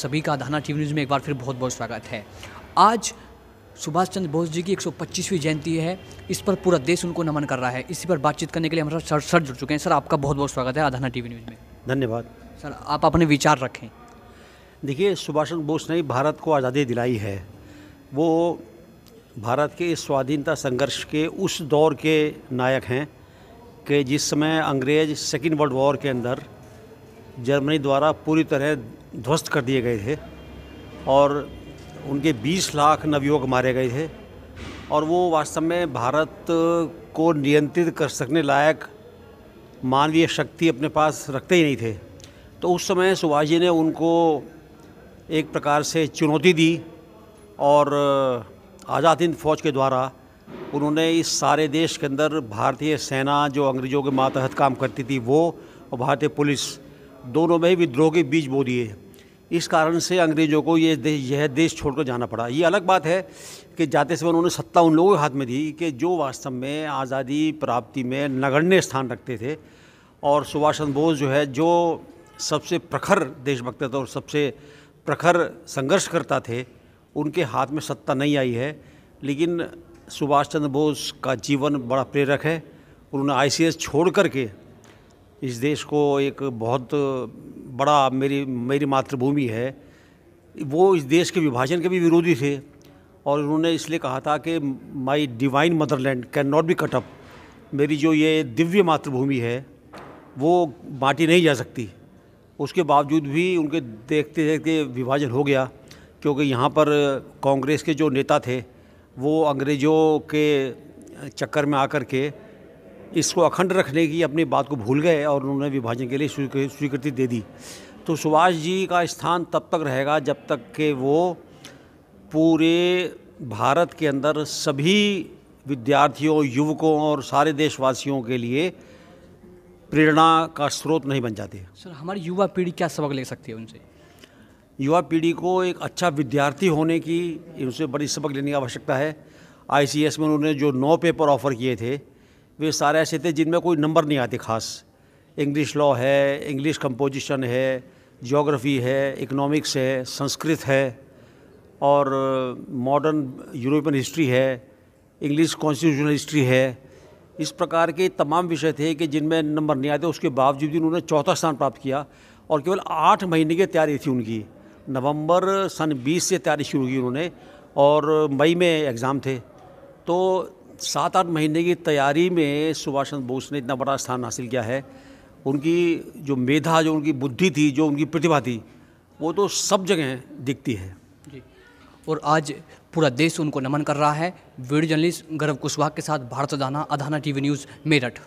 सभी का धाना टीवी न्यूज़ में एक बार फिर बहुत बहुत स्वागत है आज सुभाष चंद्र बोस जी की 125वीं जयंती है इस पर पूरा देश उनको नमन कर रहा है इसी पर बातचीत करने के लिए हमारे सर सर जुड़ चुके हैं सर आपका बहुत बहुत स्वागत है आधाना टीवी न्यूज़ में धन्यवाद सर आप अपने विचार रखें देखिए सुभाष चंद्र बोस ने भारत को आज़ादी दिलाई है वो भारत के स्वाधीनता संघर्ष के उस दौर के नायक हैं कि जिस समय अंग्रेज सेकेंड वर्ल्ड वॉर के अंदर जर्मनी द्वारा पूरी तरह ध्वस्त कर दिए गए थे और उनके 20 लाख नवयुवक मारे गए थे और वो वास्तव में भारत को नियंत्रित कर सकने लायक मानवीय शक्ति अपने पास रखते ही नहीं थे तो उस समय सुभाष जी ने उनको एक प्रकार से चुनौती दी और आज़ाद हिंद फौज के द्वारा उन्होंने इस सारे देश के अंदर भारतीय सेना जो अंग्रेज़ों के मातहत काम करती थी वो और भारतीय पुलिस दोनों में ही विद्रोह के बीज बो दिए इस कारण से अंग्रेज़ों को ये देश यह देश छोड़कर जाना पड़ा ये अलग बात है कि जाते समय उन्होंने सत्ता उन लोगों के हाथ में दी कि जो वास्तव में आज़ादी प्राप्ति में नगण्य स्थान रखते थे और सुभाष चंद्र बोस जो है जो सबसे प्रखर देशभक्त थे और सबसे प्रखर संघर्ष करता थे उनके हाथ में सत्ता नहीं आई है लेकिन सुभाष चंद्र बोस का जीवन बड़ा प्रेरक है उन्होंने आई छोड़ करके इस देश को एक बहुत बड़ा मेरी मेरी मातृभूमि है वो इस देश के विभाजन के भी विरोधी थे और उन्होंने इसलिए कहा था कि my divine motherland can not be cut up मेरी जो ये दिव्य मातृभूमि है वो बांटी नहीं जा सकती उसके बावजूद भी उनके देखते देखते विभाजन हो गया क्योंकि यहाँ पर कांग्रेस के जो नेता थे वो अंग्रेज़ों के चक्कर में आकर के इसको अखंड रखने की अपनी बात को भूल गए और उन्होंने विभाजन के लिए स्वीकृति दे दी तो सुभाष जी का स्थान तब तक रहेगा जब तक के वो पूरे भारत के अंदर सभी विद्यार्थियों युवकों और सारे देशवासियों के लिए प्रेरणा का स्रोत नहीं बन जाते सर हमारी युवा पीढ़ी क्या सबक ले सकती है उनसे युवा पीढ़ी को एक अच्छा विद्यार्थी होने की उनसे बड़ी सबक लेने की आवश्यकता है आईसीएस में उन्होंने जो नौ पेपर ऑफ़र किए थे वे तो सारे ऐसे थे जिनमें कोई नंबर नहीं आते खास इंग्लिश लॉ है इंग्लिश कंपोजिशन है जोग्राफ़ी है इकनॉमिक्स है संस्कृत है और मॉडर्न यूरोपियन हिस्ट्री है इंग्लिश कॉन्स्टिट्यूशनल हिस्ट्री है इस प्रकार के तमाम विषय थे कि जिनमें नंबर नहीं आते उसके बावजूद भी उन्होंने चौथा स्थान प्राप्त किया और केवल आठ महीने की तैयारी थी उनकी नवंबर सन 20 से तैयारी शुरू की उन्होंने और मई में एग्ज़ाम थे तो सात आठ महीने की तैयारी में सुभाष चंद्र बोस ने इतना बड़ा स्थान हासिल किया है उनकी जो मेधा जो उनकी बुद्धि थी जो उनकी प्रतिभा थी वो तो सब जगह दिखती है जी और आज पूरा देश उनको नमन कर रहा है वीडियो जर्नलिस्ट गर्व कुशवाहा के साथ भारत दाना अधाना टीवी न्यूज़ मेरठ